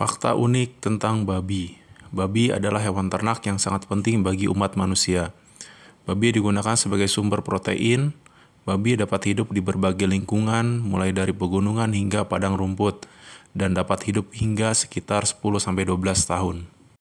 Fakta unik tentang babi. Babi adalah hewan ternak yang sangat penting bagi umat manusia. Babi digunakan sebagai sumber protein. Babi dapat hidup di berbagai lingkungan, mulai dari pegunungan hingga padang rumput, dan dapat hidup hingga sekitar 10-12 tahun.